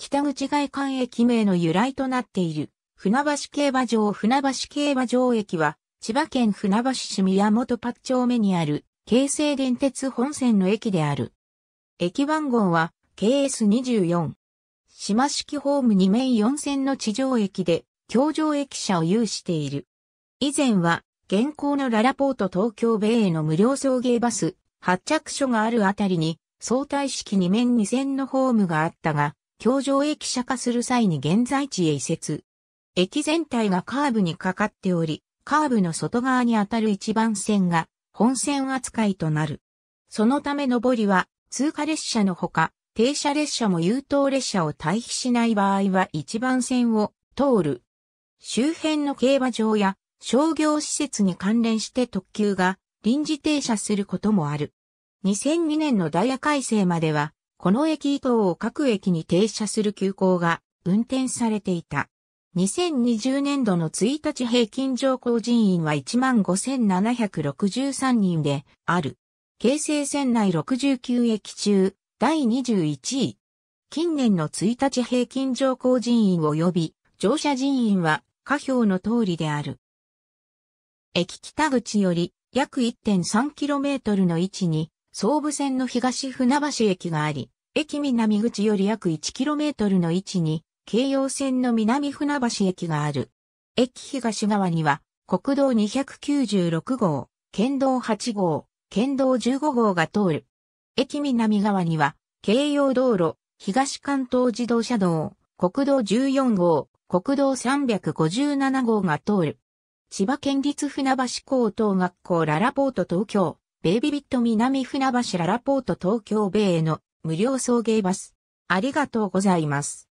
北口外観駅名の由来となっている。船橋競馬場船橋競馬場駅は、千葉県船橋市宮本八丁目にある、京成電鉄本線の駅である。駅番号は、KS24。島式ホーム2面4線の地上駅で、京上駅舎を有している。以前は、現行のララポート東京米への無料送迎バス、発着所があるあたりに、相対式2面2線のホームがあったが、橋上駅舎化する際に現在地へ移設。駅全体がカーブにかかっており、カーブの外側に当たる一番線が本線扱いとなる。そのため上りは通過列車のほか、停車列車も優等列車を退避しない場合は一番線を通る。周辺の競馬場や商業施設に関連して特急が臨時停車することもある。2002年のダイヤ改正まではこの駅以を各駅に停車する急行が運転されていた。2020年度の1日平均乗降人員は15,763人である。京成線内69駅中、第21位。近年の1日平均乗降人員及び乗車人員は下表の通りである。駅北口より約 1.3km の位置に総武線の東船橋駅があり、駅南口より約 1km の位置に、京葉線の南船橋駅がある。駅東側には、国道296号、県道8号、県道15号が通る。駅南側には、京葉道路、東関東自動車道、国道14号、国道357号が通る。千葉県立船橋高等学校ララポート東京、ベイビビット南船橋ララポート東京米への無料送迎バス。ありがとうございます。